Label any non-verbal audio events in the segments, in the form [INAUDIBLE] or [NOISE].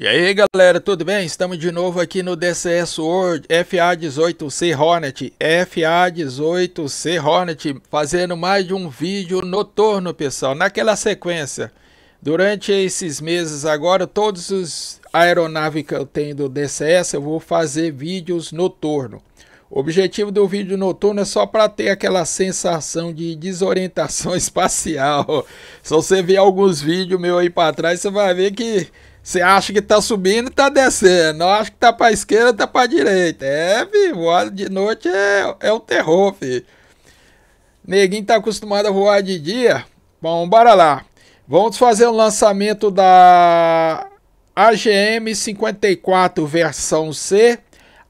E aí galera, tudo bem? Estamos de novo aqui no DCS World FA18C Hornet FA18C Hornet fazendo mais de um vídeo noturno pessoal, naquela sequência Durante esses meses agora, todos os aeronaves que eu tenho do DCS eu vou fazer vídeos noturno o objetivo do vídeo noturno é só para ter aquela sensação de desorientação [LAUGHS] espacial. Se você ver alguns vídeos meu aí para trás, você vai ver que você acha que tá subindo e tá descendo. Não acha que tá pra esquerda, tá pra direita. É, filho, voar de noite é, é um terror, fi. Neguinho tá acostumado a voar de dia. Bom, bora lá. Vamos fazer o um lançamento da AGM 54 versão C,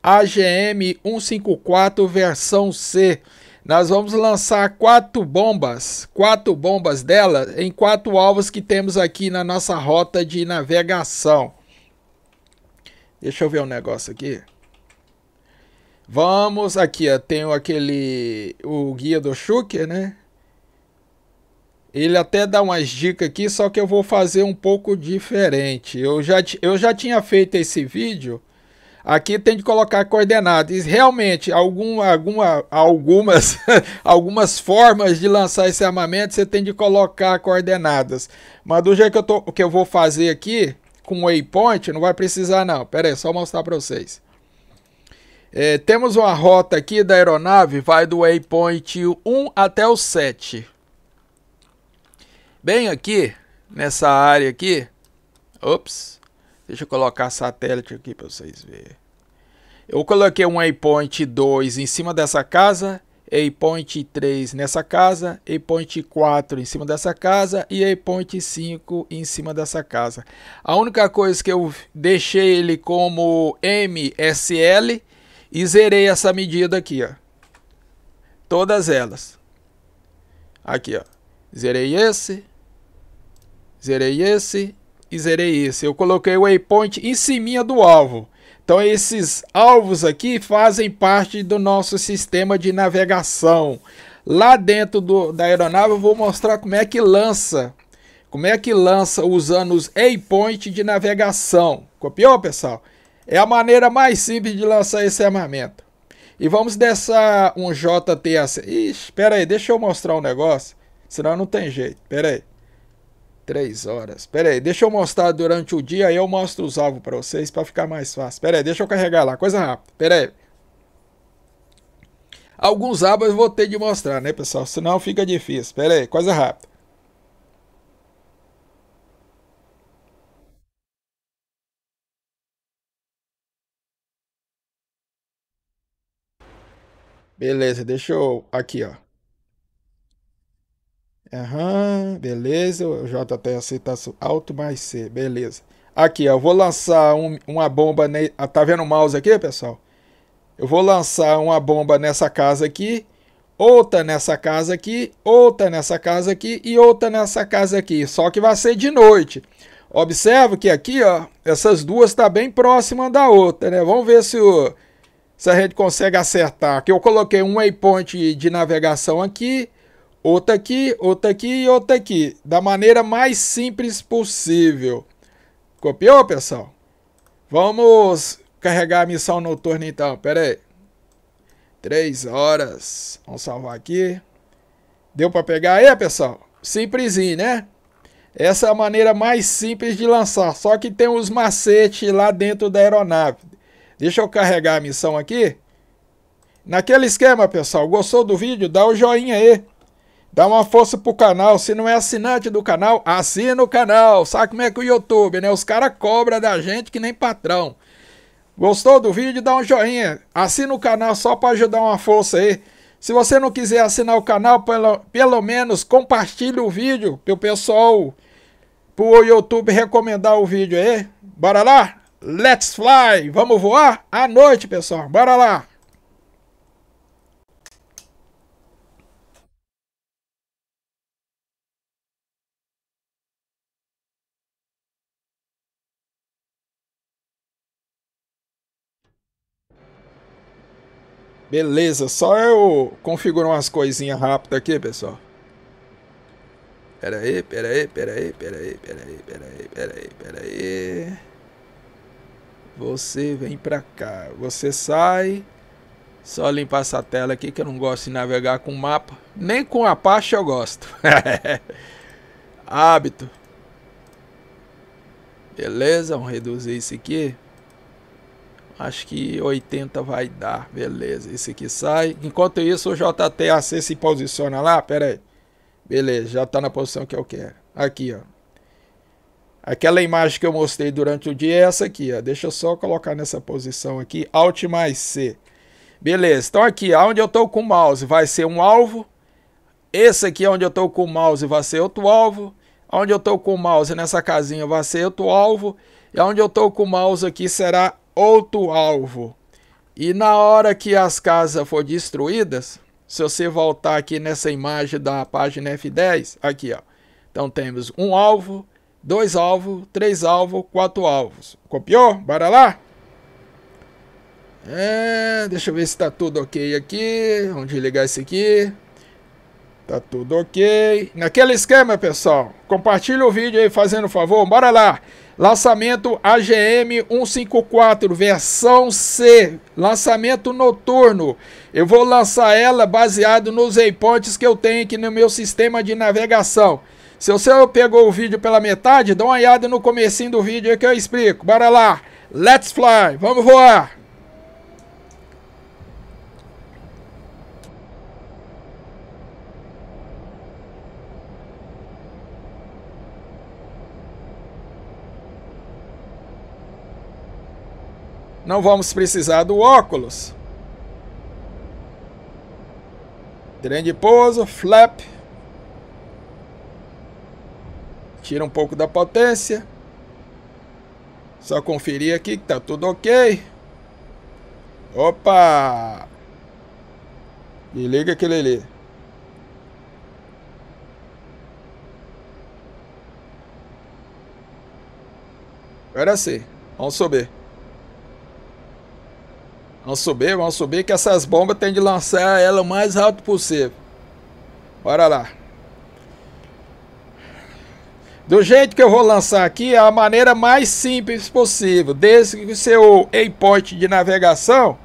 AGM 154 versão C. Nós vamos lançar quatro bombas, quatro bombas dela em quatro alvos que temos aqui na nossa rota de navegação. Deixa eu ver um negócio aqui. Vamos aqui, ó, tenho aquele o guia do Schucker, né? Ele até dá umas dicas aqui, só que eu vou fazer um pouco diferente. Eu já, eu já tinha feito esse vídeo Aqui tem de colocar coordenadas. E realmente, algum, alguma, algumas, [LAUGHS] algumas formas de lançar esse armamento, você tem de colocar coordenadas. Mas do jeito que eu, tô, que eu vou fazer aqui, com waypoint, não vai precisar não. Pera aí, só mostrar para vocês. É, temos uma rota aqui da aeronave, vai do waypoint 1 até o 7. Bem aqui, nessa área aqui, ops, Deixa eu colocar satélite aqui para vocês verem. Eu coloquei um waypoint 2 em cima dessa casa, waypoint 3 nessa casa, waypoint 4 em cima dessa casa e waypoint 5 em cima dessa casa. A única coisa que eu deixei ele como MSL e zerei essa medida aqui, ó. Todas elas. Aqui, ó. Zerei esse, zerei esse e zerei esse. Eu coloquei o waypoint em cima do alvo. Então esses alvos aqui fazem parte do nosso sistema de navegação. Lá dentro do, da aeronave eu vou mostrar como é que lança. Como é que lança usando os waypoint de navegação. Copiou, pessoal? É a maneira mais simples de lançar esse armamento. E vamos dessa um JTS. Ixi, espera aí, deixa eu mostrar um negócio. Senão não tem jeito. Pera aí. Três horas. Pera aí, deixa eu mostrar durante o dia e eu mostro os alvos para vocês para ficar mais fácil. Pera aí, deixa eu carregar lá, coisa rápida. Pera aí. Alguns alvos eu vou ter de mostrar, né, pessoal? Senão fica difícil. Pera aí, coisa rápida. Beleza, deixa eu... Aqui, ó. Aham, beleza. O JT aceita tá alto mais C, beleza. Aqui, ó, eu vou lançar um, uma bomba. Ne... Ah, tá vendo o mouse aqui, pessoal? Eu vou lançar uma bomba nessa casa aqui, outra nessa casa aqui, outra nessa casa aqui e outra nessa casa aqui. Só que vai ser de noite. Observa que aqui, ó, essas duas tá bem próxima da outra, né? Vamos ver se, o, se a gente consegue acertar. Aqui eu coloquei um waypoint de navegação aqui outra aqui, outra aqui e outra aqui, da maneira mais simples possível. Copiou, pessoal? Vamos carregar a missão noturna então, pera aí. Três horas, vamos salvar aqui. Deu para pegar aí, pessoal? Simplesinho, né? Essa é a maneira mais simples de lançar, só que tem uns macetes lá dentro da aeronave. Deixa eu carregar a missão aqui. Naquele esquema, pessoal, gostou do vídeo? Dá o joinha aí. Dá uma força pro canal. Se não é assinante do canal, assina o canal. Sabe como é que o YouTube, né? Os caras cobram da gente que nem patrão. Gostou do vídeo? Dá um joinha. Assina o canal só para ajudar uma força aí. Se você não quiser assinar o canal, pelo, pelo menos compartilhe o vídeo pro pessoal, pro YouTube recomendar o vídeo aí. Bora lá? Let's fly! Vamos voar à noite, pessoal. Bora lá! Beleza, só eu configurar umas coisinhas rápidas aqui, pessoal. Pera aí, pera aí, pera aí, pera aí, pera aí, pera aí, pera aí, pera aí. Você vem pra cá. Você sai. Só limpar essa tela aqui que eu não gosto de navegar com mapa. Nem com a Apache eu gosto. [LAUGHS] Hábito. Beleza, vamos reduzir isso aqui. Acho que 80 vai dar. Beleza, esse aqui sai. Enquanto isso, o JTAC se posiciona lá. Pera aí. Beleza, já está na posição que eu quero. Aqui, ó. Aquela imagem que eu mostrei durante o dia é essa aqui, ó. Deixa eu só colocar nessa posição aqui, Alt mais C. Beleza, então aqui, onde eu estou com o mouse vai ser um alvo. Esse aqui, onde eu estou com o mouse, vai ser outro alvo. Onde eu estou com o mouse nessa casinha vai ser outro alvo. E onde eu estou com o mouse aqui será outro alvo. E na hora que as casas for destruídas, se você voltar aqui nessa imagem da página F10, aqui ó. Então temos um alvo, dois alvos, três alvos, quatro alvos. Copiou? Bora lá? É, deixa eu ver se está tudo ok aqui. Vamos desligar esse aqui. Tá tudo ok. Naquele esquema, pessoal. Compartilha o vídeo aí, fazendo favor. Bora lá. Lançamento AGM 154, versão C. Lançamento noturno. Eu vou lançar ela baseado nos waypoints que eu tenho aqui no meu sistema de navegação. Se você pegou o vídeo pela metade, dá uma olhada no comecinho do vídeo aí que eu explico. Bora lá. Let's fly. Vamos voar. Não vamos precisar do óculos. Grande pouso, flap. Tira um pouco da potência. Só conferir aqui que tá tudo ok. Opa! E liga aquele ali. Agora sim. Vamos subir. Vamos subir, vamos subir, que essas bombas tem de lançar ela o mais alto possível. Bora lá. Do jeito que eu vou lançar aqui, é a maneira mais simples possível. Desde que o seu waypoint de navegação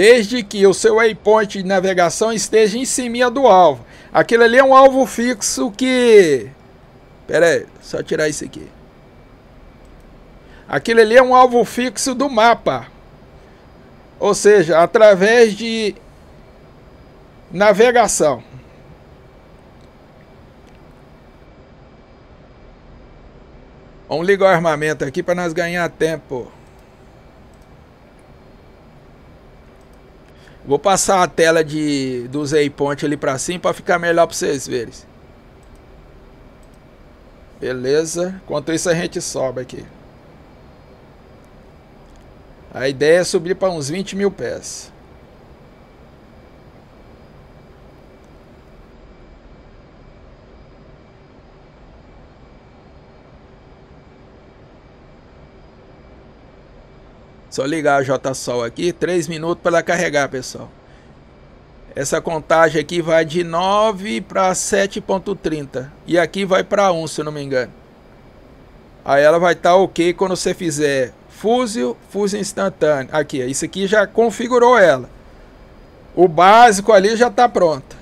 desde que o seu waypoint de navegação esteja em cima do alvo. Aquilo ali é um alvo fixo que... Pera aí, só tirar isso aqui. Aquilo ali é um alvo fixo do mapa. Ou seja, através de navegação. Vamos ligar o armamento aqui para nós ganhar tempo. Vou passar a tela de, do Zaypoint ali pra cima pra ficar melhor pra vocês verem. Beleza. Enquanto isso a gente sobe aqui. A ideia é subir para uns 20 mil pés. Só ligar a JSOL aqui, 3 minutos para carregar, pessoal. Essa contagem aqui vai de 9 para 7.30 e aqui vai para 1, se eu não me engano. Aí ela vai estar tá ok quando você fizer fuzil, fuzil instantâneo. Aqui, isso aqui já configurou ela. O básico ali já está pronto.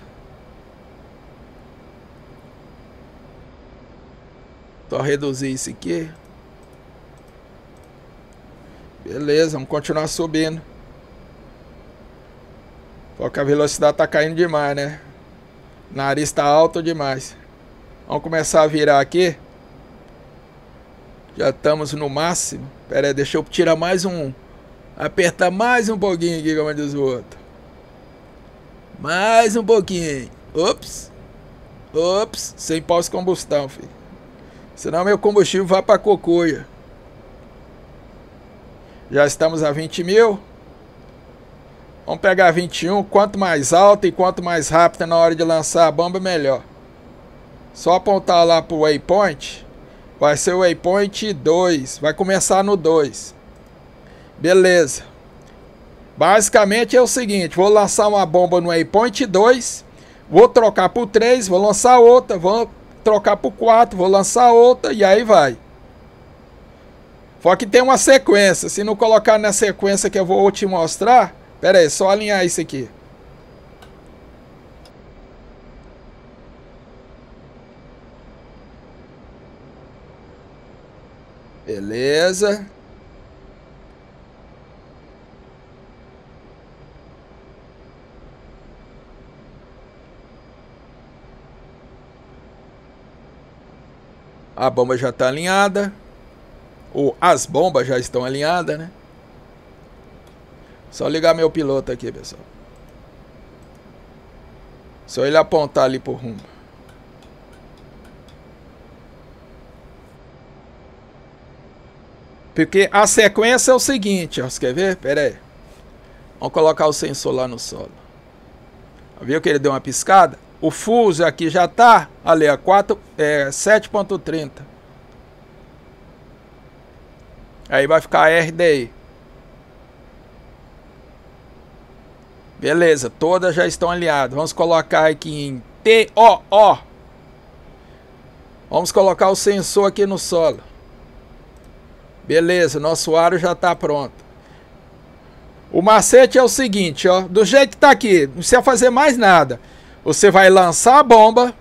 Só reduzir isso aqui. Beleza, vamos continuar subindo. Só que a velocidade tá caindo demais, né? nariz tá alto demais. Vamos começar a virar aqui. Já estamos no máximo. Pera aí, deixa eu tirar mais um. Apertar mais um pouquinho aqui, como diz o outro. Mais um pouquinho. Ops. Ops. Sem pós combustão, filho. Senão meu combustível vai pra cocuia. Já estamos a 20 mil. Vamos pegar 21. Quanto mais alta e quanto mais rápida na hora de lançar a bomba, melhor. Só apontar lá para o waypoint. Vai ser o waypoint 2. Vai começar no 2. Beleza. Basicamente é o seguinte. Vou lançar uma bomba no waypoint 2. Vou trocar o 3. Vou lançar outra. Vou trocar o 4. Vou lançar outra. E aí vai. Só que tem uma sequência. Se não colocar na sequência que eu vou te mostrar... Pera aí, só alinhar isso aqui. Beleza. A bomba já está alinhada. Ou as bombas já estão alinhadas, né? Só ligar meu piloto aqui, pessoal. Só ele apontar ali pro rumo. Porque a sequência é o seguinte, ó. Você quer ver? Pera aí. Vamos colocar o sensor lá no solo. Viu que ele deu uma piscada? O fuso aqui já tá ali, ó. 7.30. Aí vai ficar RDI. Beleza, todas já estão aliadas. Vamos colocar aqui em TOO. Vamos colocar o sensor aqui no solo. Beleza, nosso aro já está pronto. O macete é o seguinte, ó, do jeito que está aqui, não precisa fazer mais nada. Você vai lançar a bomba.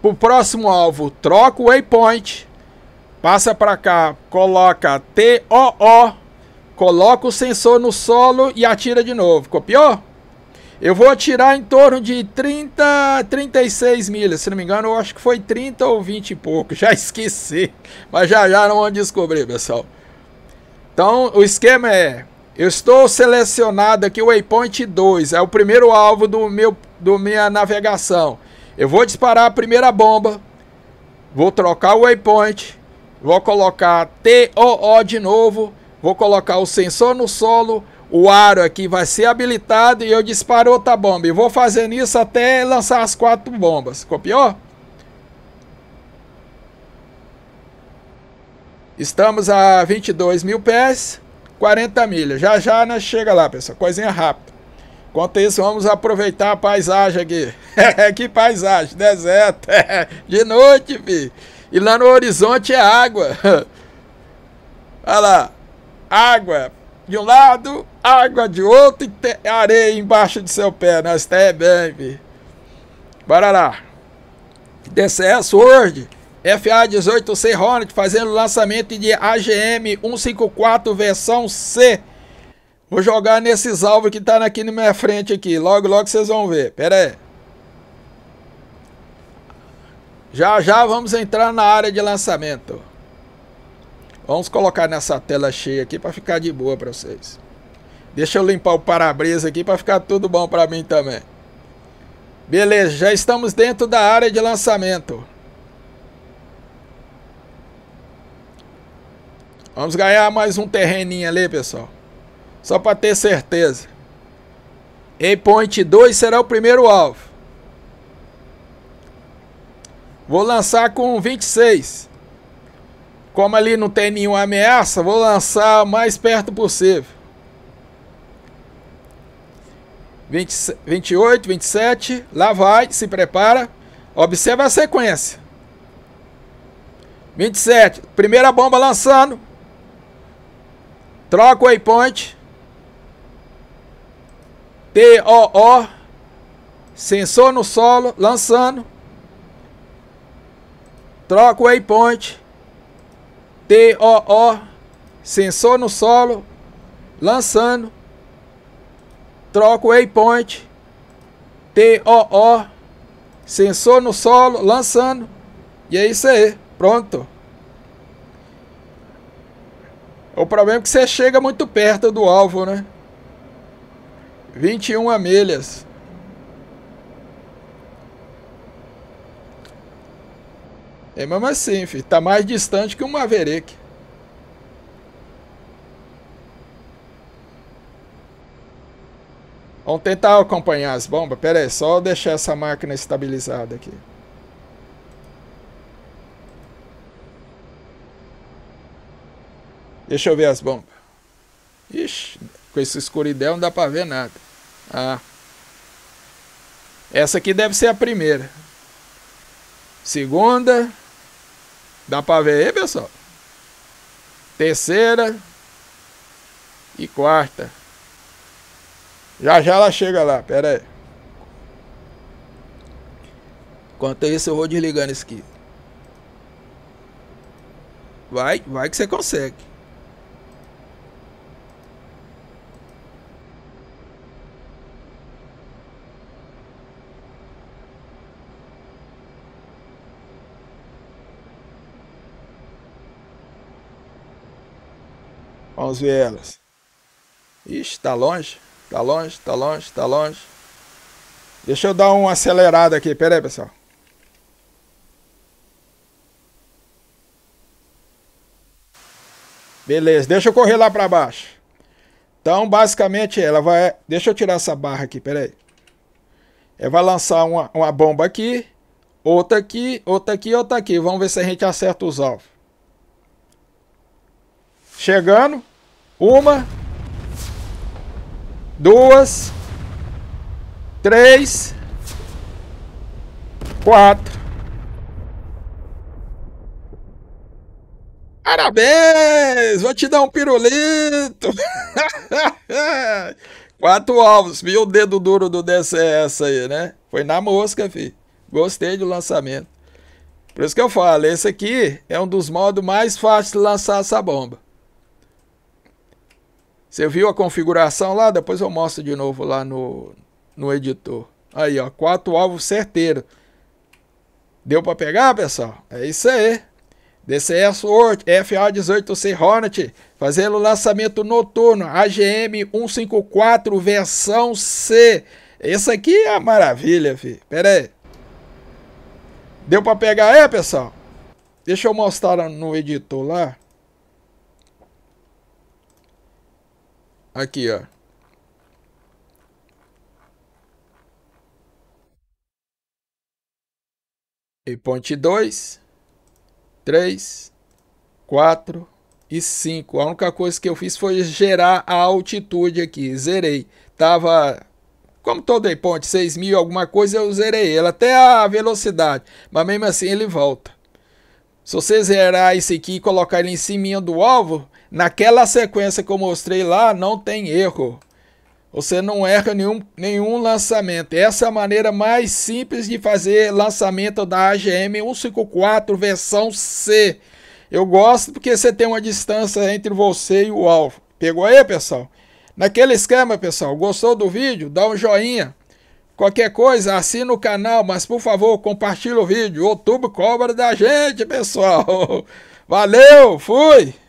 Para o próximo alvo, troca o waypoint. Passa para cá, coloca T O O, coloca o sensor no solo e atira de novo. Copiou? Eu vou atirar em torno de 30, 36 milhas, se não me engano, eu acho que foi 30 ou 20 e pouco, [LAUGHS] já esqueci. Mas já já não vão descobrir, pessoal. Então, o esquema é, eu estou selecionado aqui o waypoint 2, é o primeiro alvo do meu do minha navegação. Eu vou disparar a primeira bomba, vou trocar o waypoint, Vou colocar TOO de novo. Vou colocar o sensor no solo. O aro aqui vai ser habilitado e eu disparo outra bomba. E vou fazendo isso até lançar as quatro bombas. Copiou? Estamos a 22 mil pés, 40 milhas. Já já nós né? chega lá, pessoal. Coisinha rápida. Enquanto isso, vamos aproveitar a paisagem aqui. [LAUGHS] que paisagem, deserto. [LAUGHS] De noite, filho. E lá no horizonte é água. [LAUGHS] Olha lá. Água de um lado, água de outro e areia embaixo de seu pé. Nós tem é bem, vi. Bora lá. DCS World, FA18C Hornet fazendo lançamento de AGM 154 versão C. Vou jogar nesses alvos que tá aqui na minha frente aqui. Logo, logo vocês vão ver. Pera aí. Já já vamos entrar na área de lançamento. Vamos colocar nessa tela cheia aqui para ficar de boa para vocês. Deixa eu limpar o para-brisa aqui para ficar tudo bom para mim também. Beleza, já estamos dentro da área de lançamento. Vamos ganhar mais um terreninho ali, pessoal. Só para ter certeza. point 2 será o primeiro alvo. Vou lançar com 26. Como ali não tem nenhuma ameaça, vou lançar mais perto possível. 20, 28, 27. Lá vai, se prepara. Observa a sequência. 27. Primeira bomba lançando. Troca o waypoint. TOO. Sensor no solo, lançando. Troca o waypoint. TOO. Sensor no solo. Lançando. Troca o waypoint. TOO. Sensor no solo. Lançando. E é isso aí. Pronto. É o problema é que você chega muito perto do alvo, né? 21 milhas. É mesmo assim, filho. Tá mais distante que um Maverick. Vamos tentar acompanhar as bombas. Pera aí, só deixar essa máquina estabilizada aqui. Deixa eu ver as bombas. Ixi, com essa escuridão não dá pra ver nada. Ah. Essa aqui deve ser a primeira. Segunda. Dá pra ver aí, pessoal? Terceira e quarta. Já já ela chega lá, pera aí. Enquanto isso, eu vou desligando isso aqui. Vai, vai que você consegue. Vamos ver elas. Ixi, tá longe, tá longe, tá longe, tá longe. Deixa eu dar uma acelerada aqui, pera aí, pessoal. Beleza, deixa eu correr lá para baixo. Então, basicamente, ela vai... Deixa eu tirar essa barra aqui, pera aí. Ela é, vai lançar uma, uma bomba aqui, outra aqui, outra aqui, outra aqui. Vamos ver se a gente acerta os alvos. Chegando. Uma. Duas. Três. Quatro. Parabéns! Vou te dar um pirulito! [LAUGHS] Quatro alvos, viu o dedo duro do DCS é aí, né? Foi na mosca, fi. Gostei do lançamento. Por isso que eu falo, esse aqui é um dos modos mais fáceis de lançar essa bomba. Você viu a configuração lá? Depois eu mostro de novo lá no, no editor. Aí, ó, quatro alvos certeiro. Deu para pegar, pessoal? É isso aí. DCS World FA-18C Hornet, fazendo lançamento noturno, AGM-154 versão C. Esse aqui é a maravilha, filho. Pera aí. Deu para pegar? É, pessoal? Deixa eu mostrar no editor lá. Aqui, ó. E ponte 2, 3, 4 e 5. A única coisa que eu fiz foi gerar a altitude aqui. Zerei. Tava como todo ponte 6 mil alguma coisa, eu zerei ele até a velocidade, mas mesmo assim ele volta. Se você zerar esse aqui e colocar ele em cima do alvo, Naquela sequência que eu mostrei lá, não tem erro. Você não erra nenhum, nenhum lançamento. Essa é a maneira mais simples de fazer lançamento da AGM 154 versão C. Eu gosto porque você tem uma distância entre você e o alvo. Pegou aí, pessoal? Naquele esquema, pessoal, gostou do vídeo? Dá um joinha. Qualquer coisa, assina o canal, mas por favor, compartilha o vídeo. O YouTube cobra da gente, pessoal. [LAUGHS] Valeu, fui!